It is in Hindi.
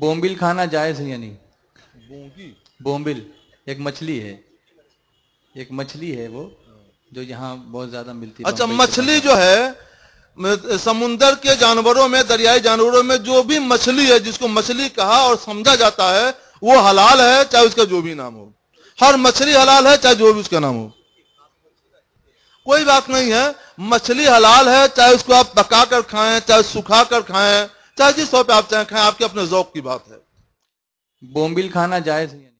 बोम्बिल खाना जायज है या नहीं बोम्बिल एक मछली है एक मछली है वो जो यहाँ बहुत ज्यादा मिलती है अच्छा मछली जो है समुन्द्र के जानवरों में दरियाई जानवरों में जो भी मछली है जिसको मछली कहा और समझा जाता है वो हलाल है चाहे उसका जो भी नाम हो हर मछली हलाल है चाहे जो भी उसका नाम हो कोई बात नहीं है मछली हलाल है चाहे उसको आप पका कर खाएं चाहे सुखा कर खाएं चाहे जिस तौर पर आप चाहे खाएं आपके अपने जौक की बात है बोम्बिल खाना जायज है